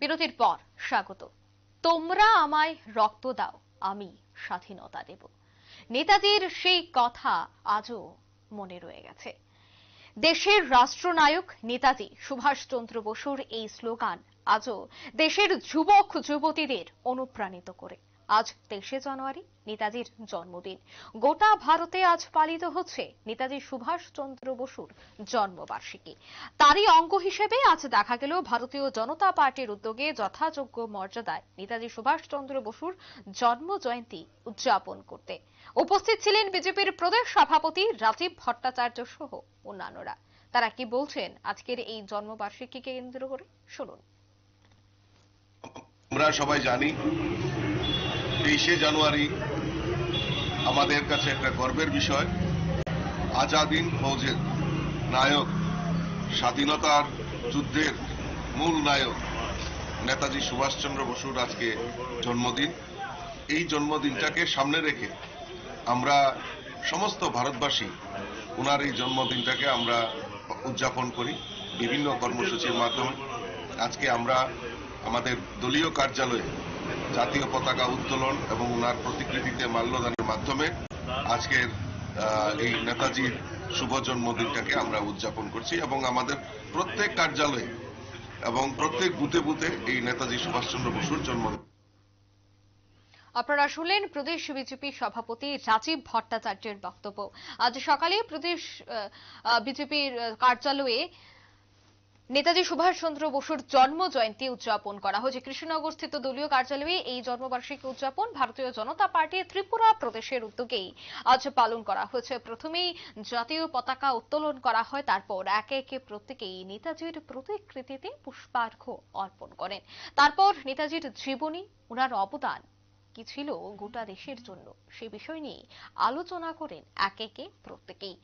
বিরতির পর স্বাগত তোমরা আমায় রক্ত দাও আমি স্বাধীনতা দেব নেতাজির সেই কথা আজও মনে রয়ে গেছে দেশের রাষ্ট্রনায়ক নেতাজি সুভাষচন্দ্র বসুর এই স্লোগান আজও দেশের যুবক যুবতীদের অনুপ্রাণিত করে আজ তেইশে জানুয়ারি নেতাজির জন্মদিন গোটা ভারতে আজ পালিত হচ্ছে নেতাজি সুভাষচন্দ্র বসুর জন্মবার্ষিকী তারই অঙ্গ হিসেবে আজ দেখা গেল ভারতীয় জনতা পার্টির উদ্যোগে যথাযোগ্য মর্যাদায় নেতাজি সুভাষচন্দ্র বসুর জন্ম জয়ন্তী উদযাপন করতে উপস্থিত ছিলেন বিজেপির প্রদেশ সভাপতি রাজীব ভট্টাচার্য সহ অন্যান্যরা তারা কি বলছেন আজকের এই জন্মবার্ষিকীকে কেন্দ্র করে শুনুন আমরা সবাই জানি তেইশে জানুয়ারি আমাদের কাছে একটা গর্বের বিষয় আজাদিন ফৌজের নায়ক স্বাধীনতার যুদ্ধের মূল নায়ক নেতাজি সুভাষচন্দ্র বসুর আজকে জন্মদিন এই জন্মদিনটাকে সামনে রেখে আমরা সমস্ত ভারতবাসী ওনার এই জন্মদিনটাকে আমরা উদযাপন করি বিভিন্ন কর্মসূচির মাধ্যমে আজকে আমরা আমাদের দলীয় কার্যালয়ে জাতীয় পতাকা উত্তোলন এবং ওনার প্রতিকৃতিতে মাল্যদানের মাধ্যমে আজকের এই নেতাজির শুভ জন্মদিনটাকে আমরা উদযাপন করছি এবং আমাদের প্রত্যেক কার্যালয়ে এবং প্রত্যেক বুথে বুথে এই নেতাজি সুভাষচন্দ্র বসুর জন্মদিন আপনারা শুনলেন প্রদেশ বিজেপি সভাপতি রাজীব ভট্টাচার্যের বক্তব্য আজ সকালে প্রদেশ বিজেপির কার্যালয়ে নেতাজি সুভাষচন্দ্র বসুর জন্ম জয়ন্তী উদযাপন করা হয়েছে কৃষ্ণনগর দলীয় কার্যালয়ে এই জন্মবার্ষিকী উদযাপন ভারতীয় জনতা পার্টি ত্রিপুরা প্রদেশের উদ্যোগেই আজ পালন করা হয়েছে প্রথমেই জাতীয় পতাকা উত্তোলন করা হয় তারপর একে একে প্রত্যেকেই নেতাজির প্রতিকৃতিতে পুষ্পার্ঘ অর্পণ করেন তারপর নেতাজির জীবনী ওনার অবদান কি ছিল গোটা দেশের জন্য সে বিষয় নিয়ে আলোচনা করেন একে একে প্রত্যেকেই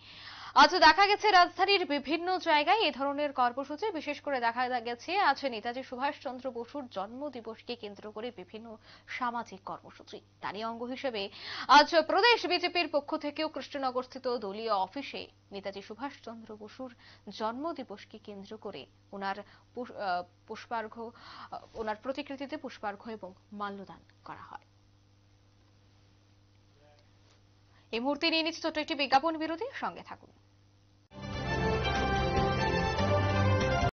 আজ দেখা গেছে রাজধানীর বিভিন্ন জায়গায় এই ধরনের কর্মসূচি বিশেষ করে দেখা গেছে আজ নেতাজি সুভাষচন্দ্র বসুর জন্মদিবসকে কেন্দ্র করে বিভিন্ন সামাজিক কর্মসূচি তারই অঙ্গ হিসেবে আজ প্রদেশ বিজেপির পক্ষ থেকেও কৃষ্ণনগরস্থিত দলীয় অফিসে নেতাজি সুভাষচন্দ্র বসুর জন্মদিবসকে কেন্দ্র করে ওনার পুষ্পার্ঘ ওনার প্রতিকৃতিতে পুষ্পার্ঘ এবং মাল্যদান করা হয় এই মুহূর্তে নিয়ে নিচ্ছি ছোট্ট একটি বিজ্ঞাপন বিরতি সঙ্গে থাকুন